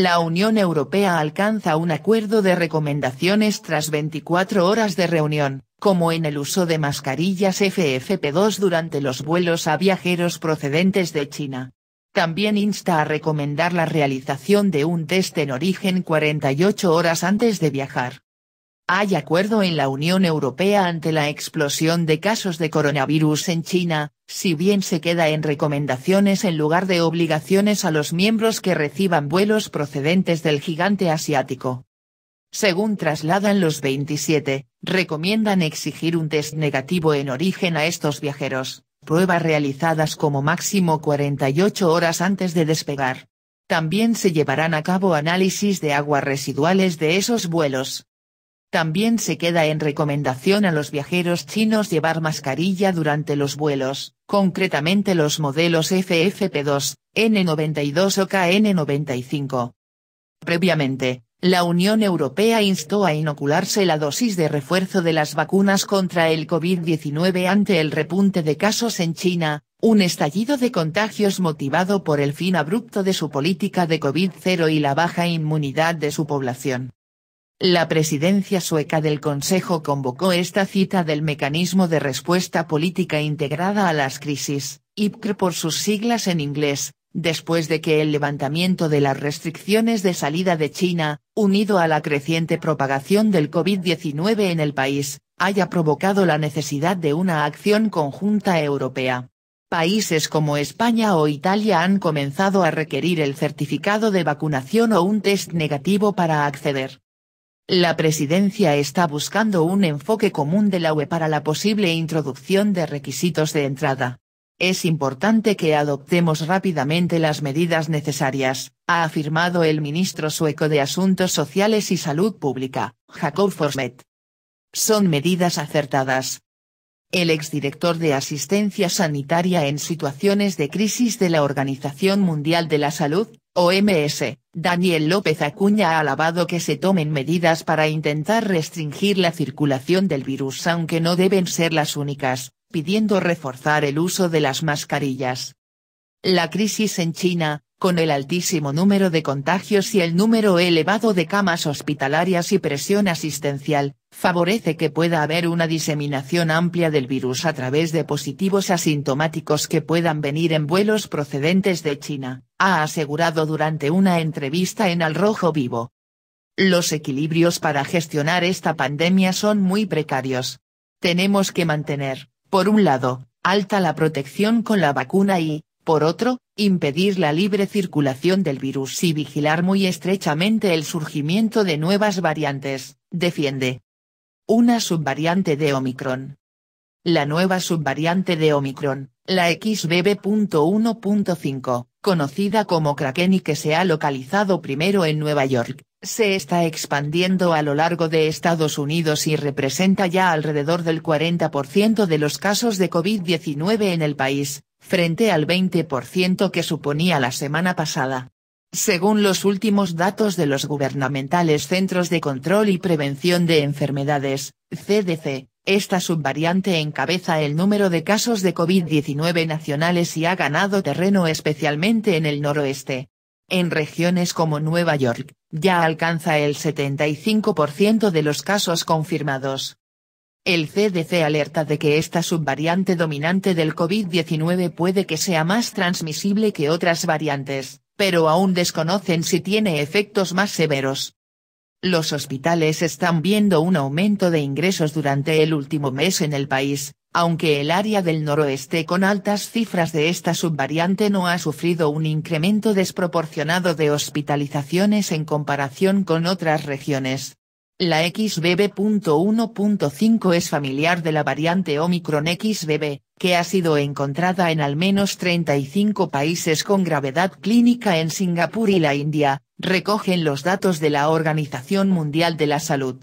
la Unión Europea alcanza un acuerdo de recomendaciones tras 24 horas de reunión, como en el uso de mascarillas FFP2 durante los vuelos a viajeros procedentes de China. También insta a recomendar la realización de un test en origen 48 horas antes de viajar. Hay acuerdo en la Unión Europea ante la explosión de casos de coronavirus en China, si bien se queda en recomendaciones en lugar de obligaciones a los miembros que reciban vuelos procedentes del gigante asiático. Según trasladan los 27, recomiendan exigir un test negativo en origen a estos viajeros, pruebas realizadas como máximo 48 horas antes de despegar. También se llevarán a cabo análisis de aguas residuales de esos vuelos, también se queda en recomendación a los viajeros chinos llevar mascarilla durante los vuelos, concretamente los modelos FFP2, N92 o KN95. Previamente, la Unión Europea instó a inocularse la dosis de refuerzo de las vacunas contra el COVID-19 ante el repunte de casos en China, un estallido de contagios motivado por el fin abrupto de su política de COVID-0 y la baja inmunidad de su población. La presidencia sueca del Consejo convocó esta cita del Mecanismo de Respuesta Política Integrada a las Crisis, IPCR por sus siglas en inglés, después de que el levantamiento de las restricciones de salida de China, unido a la creciente propagación del COVID-19 en el país, haya provocado la necesidad de una acción conjunta europea. Países como España o Italia han comenzado a requerir el certificado de vacunación o un test negativo para acceder. La presidencia está buscando un enfoque común de la UE para la posible introducción de requisitos de entrada. Es importante que adoptemos rápidamente las medidas necesarias, ha afirmado el ministro sueco de Asuntos Sociales y Salud Pública, Jacob Forsmet. Son medidas acertadas. El exdirector de Asistencia Sanitaria en Situaciones de Crisis de la Organización Mundial de la Salud, OMS, Daniel López Acuña ha alabado que se tomen medidas para intentar restringir la circulación del virus aunque no deben ser las únicas, pidiendo reforzar el uso de las mascarillas. La crisis en China, con el altísimo número de contagios y el número elevado de camas hospitalarias y presión asistencial, favorece que pueda haber una diseminación amplia del virus a través de positivos asintomáticos que puedan venir en vuelos procedentes de China ha asegurado durante una entrevista en Al Rojo Vivo. Los equilibrios para gestionar esta pandemia son muy precarios. Tenemos que mantener, por un lado, alta la protección con la vacuna y, por otro, impedir la libre circulación del virus y vigilar muy estrechamente el surgimiento de nuevas variantes, defiende. Una subvariante de Omicron. La nueva subvariante de Omicron, la XBB.1.5, conocida como Kraken y que se ha localizado primero en Nueva York, se está expandiendo a lo largo de Estados Unidos y representa ya alrededor del 40% de los casos de COVID-19 en el país, frente al 20% que suponía la semana pasada. Según los últimos datos de los gubernamentales Centros de Control y Prevención de Enfermedades, CDC, esta subvariante encabeza el número de casos de COVID-19 nacionales y ha ganado terreno especialmente en el noroeste. En regiones como Nueva York, ya alcanza el 75% de los casos confirmados. El CDC alerta de que esta subvariante dominante del COVID-19 puede que sea más transmisible que otras variantes, pero aún desconocen si tiene efectos más severos. Los hospitales están viendo un aumento de ingresos durante el último mes en el país, aunque el área del noroeste con altas cifras de esta subvariante no ha sufrido un incremento desproporcionado de hospitalizaciones en comparación con otras regiones. La XBB.1.5 es familiar de la variante Omicron XBB, que ha sido encontrada en al menos 35 países con gravedad clínica en Singapur y la India, recogen los datos de la Organización Mundial de la Salud.